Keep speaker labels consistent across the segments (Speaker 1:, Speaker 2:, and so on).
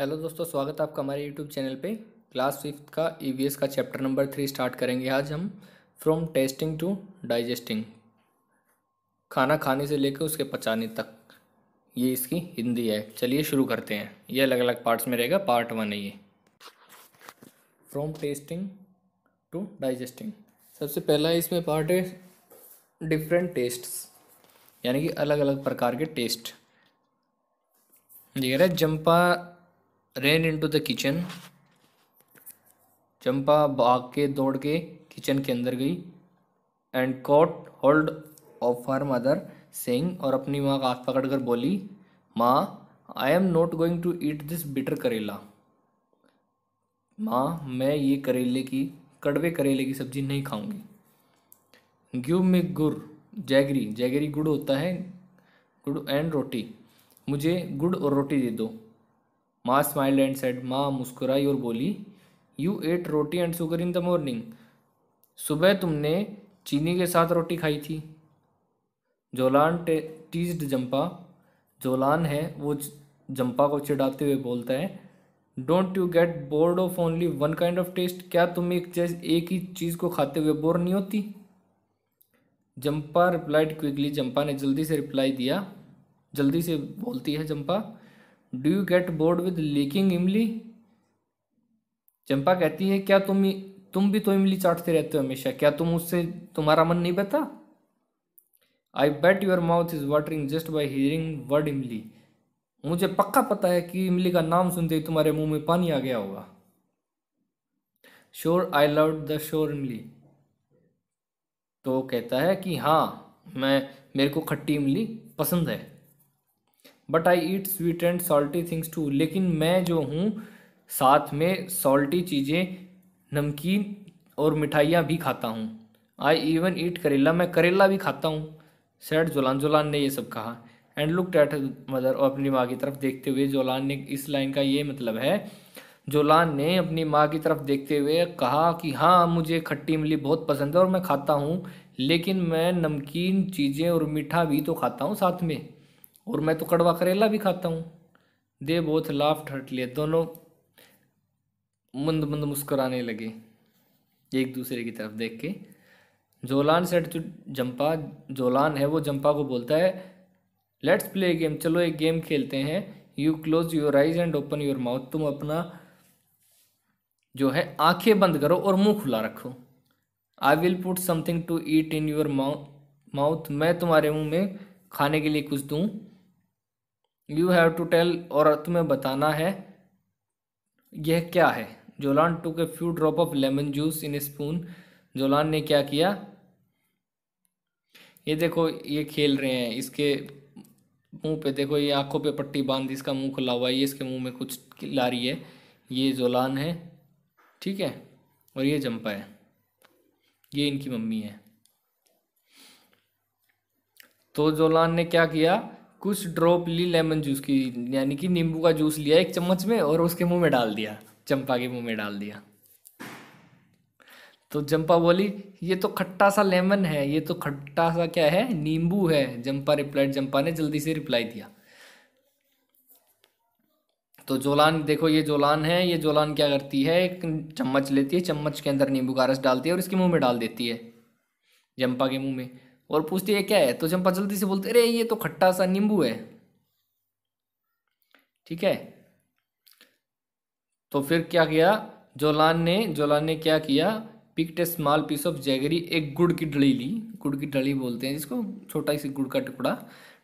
Speaker 1: Hello दोस्तों स्वागत है आपका हमारे यूट्यूब चैनल पे क्लास फिफ्थ का ई e का चैप्टर नंबर थ्री स्टार्ट करेंगे आज हम फ्रॉम टेस्टिंग टू डाइजेस्टिंग खाना खाने से लेकर उसके पचाने तक ये इसकी हिंदी है चलिए शुरू करते हैं ये अलग अलग पार्ट्स में रहेगा पार्ट वन है ये फ्रॉम टेस्टिंग टू डाइजेस्टिंग सबसे पहला इसमें पार्ट है डिफरेंट टेस्ट यानी कि अलग अलग प्रकार के टेस्ट देख रहे है Champa ran into the kitchen Champa भाग के दौड़ के किचन के अंदर गई and caught hold of her mother सेंग और अपनी माँ का हाथ पकड़ कर बोली माँ I am not going to eat this bitter karela माँ मैं ये करेले की कड़वे करेले की सब्ज़ी नहीं खाऊंगी ग्यू में गुर जैगरी जैगरी गुड़ होता है गुड़ एंड रोटी मुझे गुड़ और रोटी दे दो माँ स्माइल्ड एंड सेड माँ मुस्कुराई और बोली you ate roti and sugar in the morning सुबह तुमने चीनी के साथ रोटी खाई थी जोलान टीज्ड जंपा जोलान है वो जंपा को चिढ़ाते हुए बोलता है don't you get bored of only one kind of taste क्या तुम एक जैस एक ही चीज़ को खाते हुए बोर नहीं होती जंपा रिप्लाइड क्विकली जंपा ने जल्दी से रिप्लाई दिया जल्दी से बोलती है Champa do you get bored with licking imli Champa कहती है क्या तुम तुम भी तो इमली चाटते रहते हो हमेशा क्या तुम उससे तुम्हारा मन नहीं बहता I bet your mouth is watering just by hearing word imli मुझे पक्का पता है कि इमली का नाम सुनते ही तुम्हारे मुंह में पानी आ गया होगा sure I love the sour imli तो कहता है कि हाँ मैं मेरे को खट्टी इमली पसंद है but I eat sweet and salty things too लेकिन मैं जो हूँ साथ में सॉल्टी चीज़ें नमकीन और मिठाइयाँ भी खाता हूँ आई इवन ईट करेला मैं करेला भी खाता हूँ सैड जोलान जोलान ने ये सब कहा एंड लुक टैट मदर और अपनी माँ की तरफ देखते हुए जोलान ने इस लाइन का ये मतलब है जोलान ने अपनी माँ की तरफ देखते हुए कहा कि हाँ मुझे खट्टी इमली बहुत पसंद है और मैं खाता हूँ लेकिन मैं नमकीन चीज़ें और मीठा भी तो खाता हूँ साथ में और मैं तो कड़वा करेला भी खाता हूँ दे बोथ लाफ ठट लिए दोनों मंद मंद मुस्कुराने लगे एक दूसरे की तरफ देख के जोलान सेट जो जंपा जोलान है वो जंपा को बोलता है लेट्स प्ले गेम चलो एक गेम खेलते हैं you close your eyes and open your mouth तुम अपना जो है आंखें बंद करो और मुंह खुला रखो I will put something to eat in your mouth mouth मैं तुम्हारे मुंह में खाने के लिए कुछ दूँ यू हैव टू टेल और तुम्हें बताना है यह क्या है Jolan took a few drop of lemon juice in spoon Jolan ने क्या किया ये देखो ये खेल रहे हैं इसके मुंह पे देखो ये आंखों पे पट्टी बांध इसका मुंह खुला हुआ है ये इसके मुंह में कुछ ला रही है ये जोलान है ठीक है और ये जंपा है ये इनकी मम्मी है तो जोलान ने क्या किया कुछ ड्रॉप ली लेमन जूस की यानी कि नींबू का जूस लिया एक चम्मच में और उसके मुंह में डाल दिया चंपा के मुंह में डाल दिया तो चंपा बोली ये तो खट्टा सा लेमन है ये तो खट्टा सा क्या है नींबू है जंपा रिप्लाई जंपा ने जल्दी से रिप्लाई दिया तो जोलान देखो ये जोलान है ये जोलान क्या करती है एक चम्मच लेती है चम्मच के अंदर नींबू का रस डालती है और इसके मुंह में डाल देती है जंपा के मुंह में और पूछती है क्या है तो चंपा जल्दी से बोलते अरे ये तो खट्टा सा नींबू है ठीक है तो फिर क्या किया जोलान ने जोलान ने क्या किया picked a small piece of jaggery एक गुड़ की डली ली गुड़ की डली बोलते हैं जिसको छोटा सी गुड़ का टुकड़ा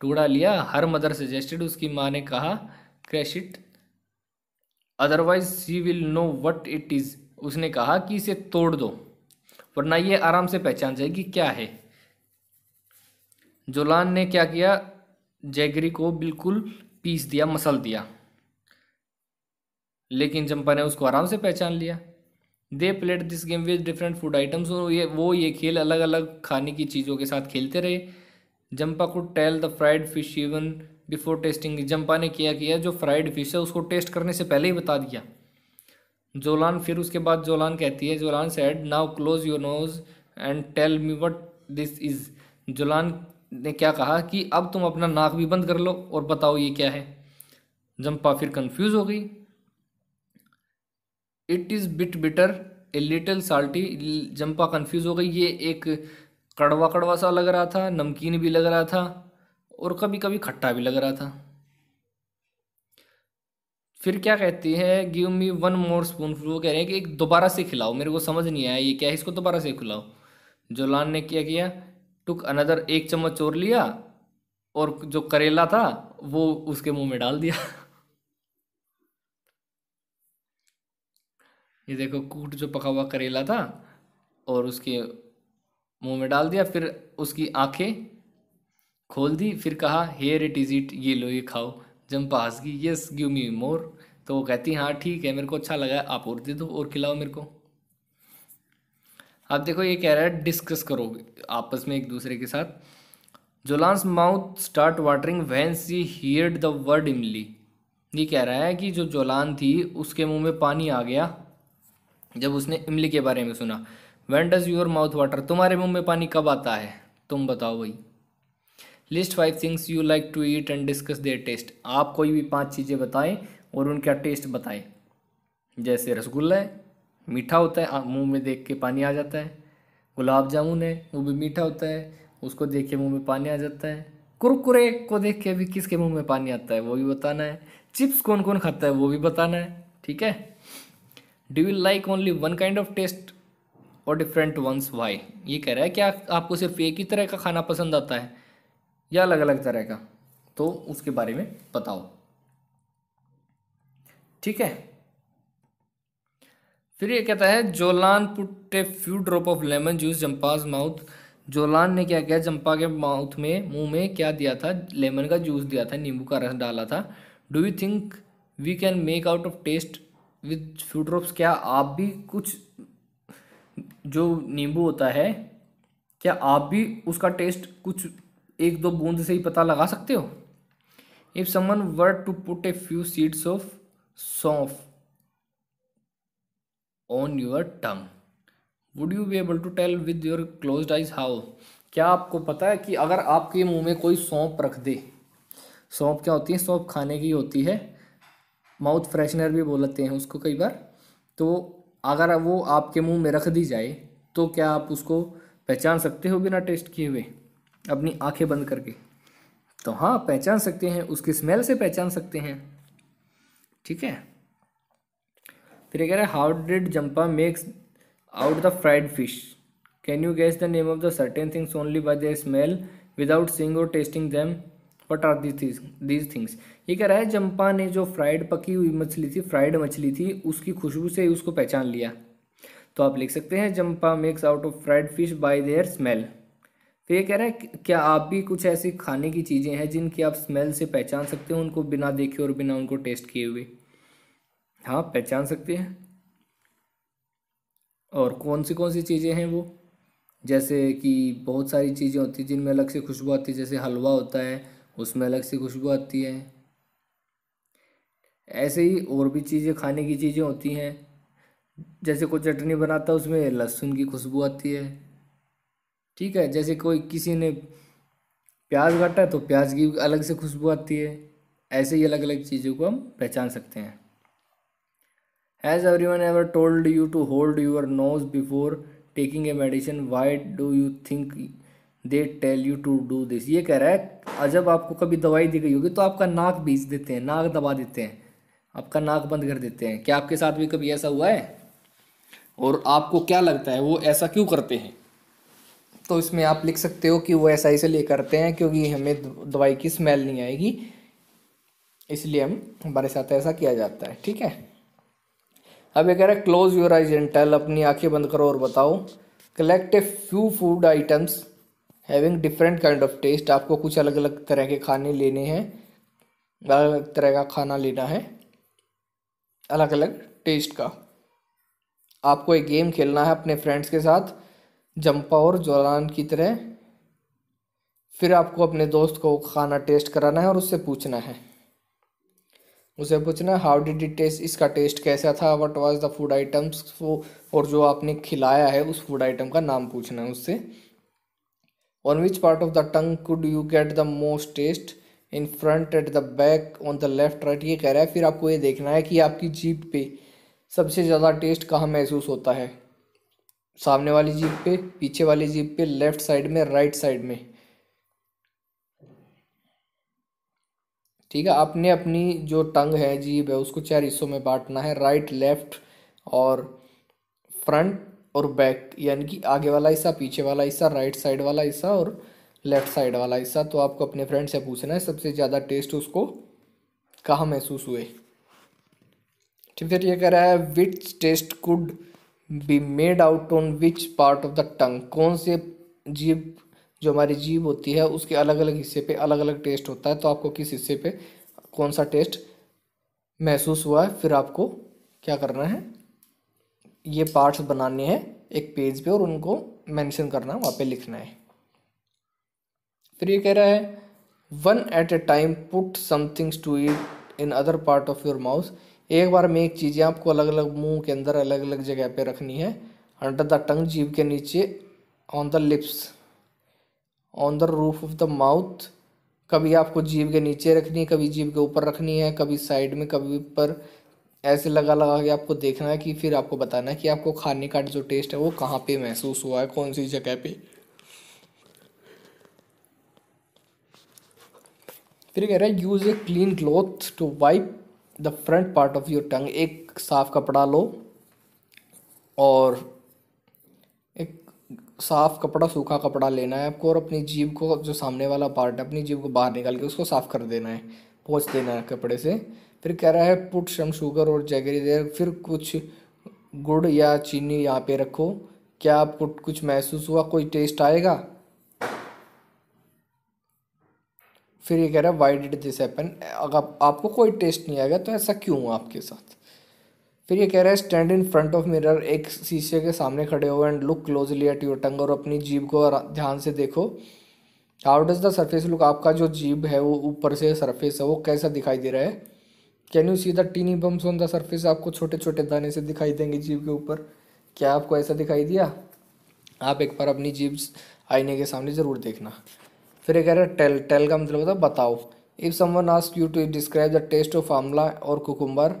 Speaker 1: टुकड़ा लिया हर मदर सजेस्टेड उसकी माँ ने कहा crush it otherwise she will know what it is उसने कहा कि इसे तोड़ दो वरना ये आराम से पहचान जाएगी क्या है जोलान ने क्या किया जैगरी को बिल्कुल पीस दिया मसल दिया लेकिन चंपा ने उसको आराम से पहचान लिया they played this game with different food items और ये वो ये खेल अलग अलग खाने की चीज़ों के साथ खेलते रहे जंपा को tell the fried fish even before tasting Champa ने किया किया जो फ्राइड फिश है उसको टेस्ट करने से पहले ही बता दिया जोलान फिर उसके बाद जोलान कहती है Jolan said now close your nose and tell me what this is Jolan ने क्या कहा कि अब तुम अपना नाक भी बंद कर लो और बताओ ये क्या है जंपा फिर कंफ्यूज हो गई it is bit bitter a little salty Jumpa confuse हो गई ये एक कड़वा कड़वा सा लग रहा था नमकीन भी लग रहा था और कभी कभी खट्टा भी लग रहा था फिर क्या कहती है give me one more spoon वो कह रहे हैं कि एक दोबारा से खिलाओ मेरे को समझ नहीं आया ये क्या है इसको दोबारा से खिलाओ जोलान ने क्या किया टुक अनदर एक चम्मच चोर लिया और जो करेला था वो उसके मुंह में डाल दिया ये देखो कूट जो पका हुआ करेला था और उसके मुंह में डाल दिया फिर उसकी आंखें खोल दी फिर कहा हेयर इट इज़ इट ये लो ये खाओ जम्पा हंस गई यस गिव मी मोर तो वो कहती हाँ ठीक है मेरे को अच्छा लगा आप और दे दो और खिलाओ मेरे को अब देखो ये कह रहा है डिस्कस करो आपस में एक दूसरे के साथ Jolan's mouth start watering when she heard the word imli ये कह रहा है कि जो जोलान थी उसके मुंह में पानी आ गया जब उसने इमली के बारे में सुना when does your mouth water तुम्हारे मुंह में पानी कब आता है तुम बताओ भाई list five things you like to eat and discuss their taste आप कोई भी पांच चीज़ें बताएं और उनका टेस्ट बताएं जैसे रसगुल्ला है मीठा होता है मुंह में देख के पानी आ जाता है गुलाब जामुन है वो भी मीठा होता है उसको देख के मुँह में पानी आ जाता है कुरकुरे को देख के भी किसके मुंह में पानी आता है वो भी बताना है चिप्स कौन कौन खाता है वो भी बताना है ठीक है do you like only one kind of taste और डिफरेंट वंस वाई ये कह रहा है कि आपको सिर्फ एक ही तरह का खाना पसंद आता है या अलग अलग तरह का तो उसके बारे में बताओ ठीक है फिर ये कहता है Jolan put a few drop of lemon juice Jumpa's mouth Jolan ने क्या किया जंपा के माउथ में मुंह में क्या दिया था लेमन का जूस दिया था नींबू का रस डाला था do you think we can make out of taste with few drops क्या आप भी कुछ जो नींबू होता है क्या आप भी उसका टेस्ट कुछ एक दो बूंद से ही पता लगा सकते हो if someone word to put a few seeds of saunf on your tongue would you be able to tell with your close eyes how क्या आपको पता है कि अगर आपके मुंह में कोई सौंप रख दे सौंप क्या होती है सौंप खाने की होती है माउथ फ्रेशनर भी बोलते हैं उसको कई बार तो अगर वो आपके मुंह में रख दी जाए तो क्या आप उसको पहचान सकते हो बिना टेस्ट किए हुए अपनी आंखें बंद करके तो हाँ पहचान सकते हैं उसकी स्मेल से पहचान सकते हैं ठीक है फिर कह रहा है how did Jumpa makes out the fried fish can you guess the name of the certain things only by the smell without seeing और tasting them what are these these things ये कह रहा है जम्पा ने जो फ्राइड पकी हुई मछली थी फ्राइड मछली थी उसकी खुशबू से उसको पहचान लिया तो आप लिख सकते हैं Jumpa makes out of fried fish by their smell तो ये कह रहा है क्या आप भी कुछ ऐसी खाने की चीज़ें हैं जिनकी आप स्मेल से पहचान सकते हो उनको बिना देखे और बिना उनको टेस्ट किए हुए हाँ पहचान सकते हैं और कौन सी कौन सी चीज़ें हैं वो जैसे कि बहुत सारी चीज़ें होती हैं जिनमें अलग से खुशबू आती है जैसे हलवा होता है उसमें अलग से खुशबू आती है ऐसे ही और भी चीज़ें खाने की चीज़ें होती हैं जैसे कोई चटनी बनाता है उसमें लहसुन की खुशबू आती है ठीक है जैसे कोई किसी ने प्याज काटा तो प्याज की अलग से खुशबू आती है ऐसे ही अलग अलग चीज़ों को हम पहचान सकते हैं everyone ever told you to hold your nose before taking a medicine why do you think they tell you to do this ये कह रहा है जब आपको कभी दवाई दी गई होगी तो आपका नाक बीज देते हैं नाक दबा देते हैं आपका नाक बंद कर देते हैं क्या आपके साथ भी कभी ऐसा हुआ है और आपको क्या लगता है वो ऐसा क्यों करते हैं
Speaker 2: तो इसमें आप लिख सकते हो कि वो ऐसा ले करते हैं क्योंकि हमें दवाई की स्मेल नहीं आएगी इसलिए हम हमारे साथ ऐसा किया जाता है ठीक है अब ये कह रहा है close your eyes and tell अपनी आंखें बंद करो और बताओ collect a few food items having different kind of taste आपको कुछ अलग अलग तरह के खाने लेने हैं अलग अलग तरह का खाना लेना है अलग अलग टेस्ट का आपको एक गेम खेलना है अपने फ्रेंड्स के साथ जंपा और जोरान की तरह फिर आपको अपने दोस्त को खाना टेस्ट कराना है और उससे पूछना है उसे पूछना हाउ डिड इट टेस्ट इसका टेस्ट कैसा था what was the food items वो और जो आपने खिलाया है उस फूड आइटम का नाम पूछना है उससे on which part of the tongue could you get the most taste in front at the back on the left right ये कह रहा है फिर आपको ये देखना है कि आपकी जीप पे सबसे ज़्यादा टेस्ट कहाँ महसूस होता है सामने वाली जीप पे पीछे वाली जीप पे लेफ्ट साइड में राइट साइड में ठीक है आपने अपनी जो टंग है जीभ है उसको चार हिस्सों में बांटना है राइट लेफ्ट और फ्रंट और बैक यानी कि आगे वाला हिस्सा पीछे वाला हिस्सा राइट साइड वाला हिस्सा और लेफ्ट साइड वाला हिस्सा तो आपको अपने फ्रेंड से पूछना है सबसे ज़्यादा टेस्ट उसको कहाँ महसूस हुए ठीक है ये कह रहा है which taste could be made out on which part of the tongue कौन से जीभ जो हमारी जीभ होती है उसके अलग अलग हिस्से पे अलग अलग टेस्ट होता है तो आपको किस हिस्से पे कौन सा टेस्ट महसूस हुआ है फिर आपको क्या करना है ये पार्ट्स बनाने हैं एक पेज पे और उनको मेंशन करना है वहाँ पर लिखना है फिर ये कह रहा है one at a time put somethings to eat in other part of your mouth एक बार में एक चीज़ें आपको अलग अलग मुंह के अंदर अलग अलग जगह पे रखनी है अंडर द टंग जीभ के नीचे on the lips on the roof of the mouth कभी आपको जीभ के नीचे रखनी है कभी जीभ के ऊपर रखनी है कभी साइड में कभी ऊपर ऐसे लगा लगा के आपको देखना है कि फिर आपको बताना है कि आपको खाने का जो टेस्ट है वो कहाँ पे महसूस हुआ है कौन सी जगह पे फिर कह रहा है use a clean cloth to wipe the front part of your tongue एक साफ़ कपड़ा लो और साफ़ कपड़ा सूखा कपड़ा लेना है आपको और अपनी जीभ को जो सामने वाला पार्ट है अपनी जीभ को बाहर निकाल के उसको साफ़ कर देना है पोंछ देना है कपड़े से फिर कह रहा है पुट सम शुगर और जैगरी देर फिर कुछ गुड़ या चीनी यहाँ पे रखो क्या आपको कुछ महसूस हुआ कोई टेस्ट आएगा फिर ये कह रहा है वाई डिड दिस हैपन अगर आपको कोई टेस्ट नहीं आएगा तो ऐसा क्यों हुआ आपके साथ फिर ये कह रहा है stand in front of mirror एक शीशे के सामने खड़े हो and look closely at your tongue और अपनी जीभ को ध्यान से देखो how does the surface look आपका जो जीभ है वो ऊपर से सरफेस है वो कैसा दिखाई दे रहा है can you see the tiny bumps on the surface आपको छोटे छोटे दाने से दिखाई देंगे जीभ के ऊपर क्या आपको ऐसा दिखाई दिया आप एक बार अपनी जीभ आईने के सामने ज़रूर देखना फिर ये कह रहा है टेल टेल का मतलब होता है बताओ if someone ask you to describe the taste of amla और cucumber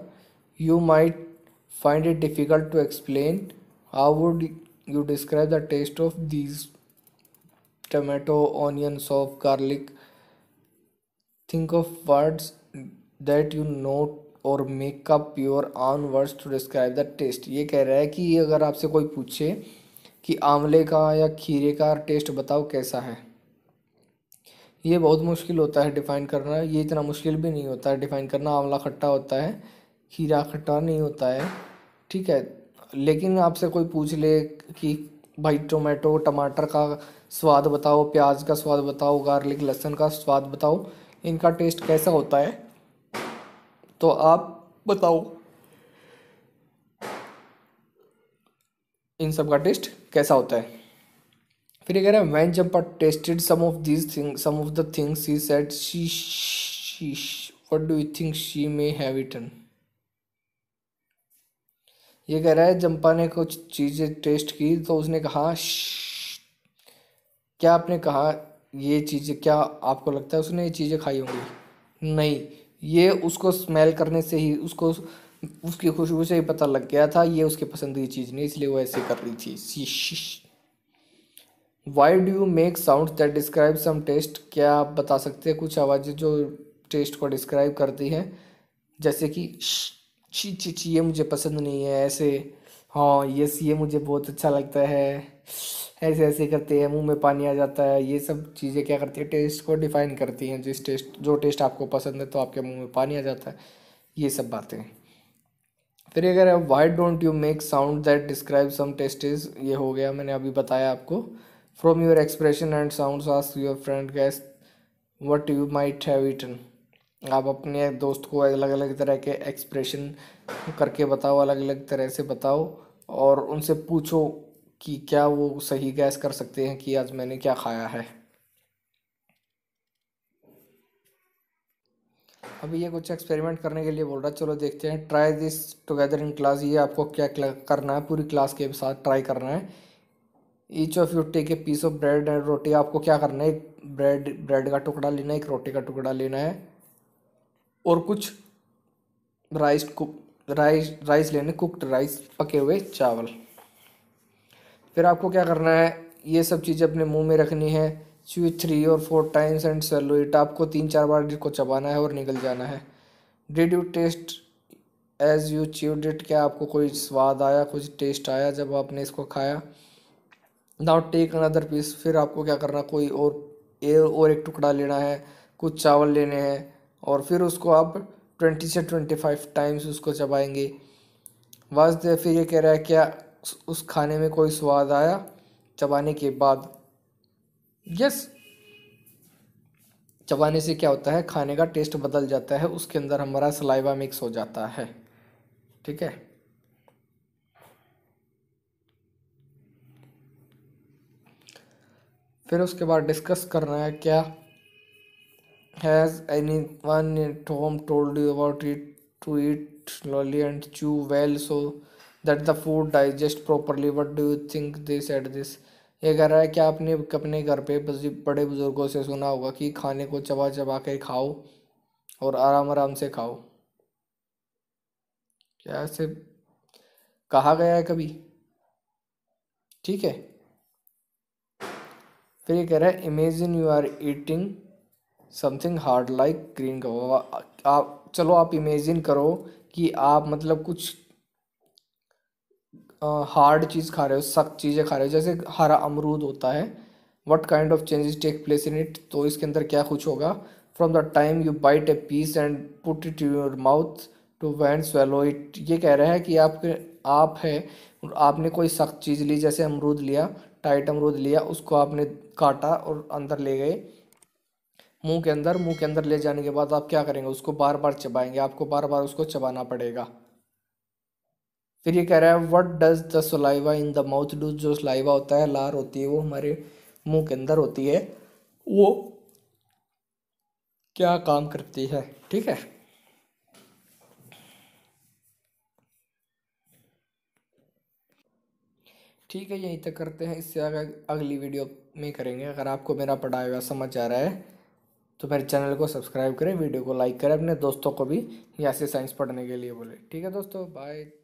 Speaker 2: you might find it difficult to explain how would you describe the taste of these tomato onion sauce garlic think of words that you know or और make up your own words to describe the taste ये कह रहा है कि अगर आपसे कोई पूछे कि आंवले का या खीरे का टेस्ट बताओ कैसा है ये बहुत मुश्किल होता है डिफ़ाइन करना ये इतना मुश्किल भी नहीं होता है डिफ़ाइन करना आंवला खट्टा होता है हीरा खट्टा नहीं होता है ठीक है लेकिन आपसे कोई पूछ ले कि भाई टोमेटो टमाटर का स्वाद बताओ प्याज का स्वाद बताओ गार्लिक लहसुन का स्वाद बताओ इनका टेस्ट कैसा होता है तो आप बताओ इन सब का टेस्ट कैसा होता है फिर ये कह रहे हैं when Jumpa tasted some of these thing some of the things he said she she what do you think she may have eaten ये कह रहा है चंपा ने कुछ चीज़ें टेस्ट की तो उसने कहा क्या आपने कहा ये चीज़ें क्या आपको लगता है उसने ये चीज़ें खाई होंगी नहीं ये उसको स्मेल करने से ही उसको उसकी खुशबू से ही पता लग गया था ये उसकी पसंद की चीज़ नहीं इसलिए वो ऐसे कर रही थी शीश why do you make sound that describe some taste क्या आप बता सकते हैं कुछ आवाज़ें जो टेस्ट को डिस्क्राइब करती हैं जैसे कि छी छी छी ये मुझे पसंद नहीं है ऐसे हाँ यस ये मुझे बहुत अच्छा लगता है ऐसे ऐसे करते हैं मुंह में पानी आ जाता है ये सब चीज़ें क्या करती है टेस्ट को डिफाइन करती हैं जिस टेस्ट जो टेस्ट आपको पसंद है तो आपके मुंह में पानी आ जाता है ये सब बातें फिर अगर why don't you make sound that describe some tastes ये हो गया मैंने अभी बताया आपको from your expression and sound ask your friend guess what you might have eaten आप अपने दोस्त को अलग अलग तरह के एक्सप्रेशन करके बताओ अलग अलग तरह से बताओ और उनसे पूछो कि क्या वो सही गैस कर सकते हैं कि आज मैंने क्या खाया है अभी ये कुछ एक्सपेरिमेंट करने के लिए बोल रहा है चलो देखते हैं try this together in class ये आपको क्या करना है पूरी क्लास के साथ ट्राई करना है each of you take a piece of bread and roti आपको क्या करना है एक ब्रेड ब्रेड का टुकड़ा लेना है एक रोटी का टुकड़ा लेना है और कुछ राइस कुक राइस राइस लेने कुकड राइस पके हुए चावल फिर आपको क्या करना है ये सब चीज़ें अपने मुंह में रखनी है चू थ्री और four times and swallow it आपको तीन चार बार इसको को चबाना है और निकल जाना है did you taste as you chewed it क्या आपको कोई स्वाद आया कुछ टेस्ट आया जब आपने इसको खाया नाउट टेक अनदर पीस फिर आपको क्या करना कोई और और एक टुकड़ा लेना है कुछ चावल लेने हैं और फिर उसको आप ट्वेंटी से ट्वेंटी फाइव टाइम्स उसको चबाएंगे बस फिर ये कह रहा है क्या उस खाने में कोई स्वाद आया चबाने के बाद यस चबाने से क्या होता है खाने का टेस्ट बदल जाता है उसके अंदर हमारा सलाइवा मिक्स हो जाता है ठीक है फिर उसके बाद डिस्कस करना है क्या Has anyone at home told you about it? To eat slowly and chew well so that the food digest properly. What do you think they said this? ये कह रहा है कि आपने अपने घर पे बड़े बुज़ुर्गों से सुना होगा कि खाने को चबा चबा के खाओ और आराम आराम से खाओ क्या ऐसे कहा गया है कभी ठीक है फिर ये कह रहा है imagine you are eating something hard like green कबाब आप चलो आप इमेजिन करो कि आप मतलब कुछ हार्ड चीज़ खा रहे हो सख्त चीज़ें खा रहे हो जैसे हरा अमरूद होता है what kind of changes take place in it तो इसके अंदर क्या कुछ होगा from the time you bite a piece and put it your mouth to when swallow it ये कह रहा है कि आपके आप है आपने कोई सख्त चीज़ ली जैसे अमरूद लिया टाइट अमरूद लिया उसको आपने काटा और अंदर ले गए मुंह के अंदर मुंह के अंदर ले जाने के बाद आप क्या करेंगे उसको बार बार चबाएंगे आपको बार बार उसको चबाना पड़ेगा फिर ये कह रहा है what does the saliva in the mouth do जो सलाइवा होता है लार होती है वो हमारे मुंह के अंदर होती है वो क्या काम करती है ठीक है ठीक है यहीं तक करते हैं इससे अगर अगली वीडियो में करेंगे अगर आपको मेरा पढ़ाया हुआ समझ आ रहा है तो फिर चैनल को सब्सक्राइब करें वीडियो को लाइक करें अपने दोस्तों को भी यहाँ से साइंस पढ़ने के लिए बोले ठीक है दोस्तों बाय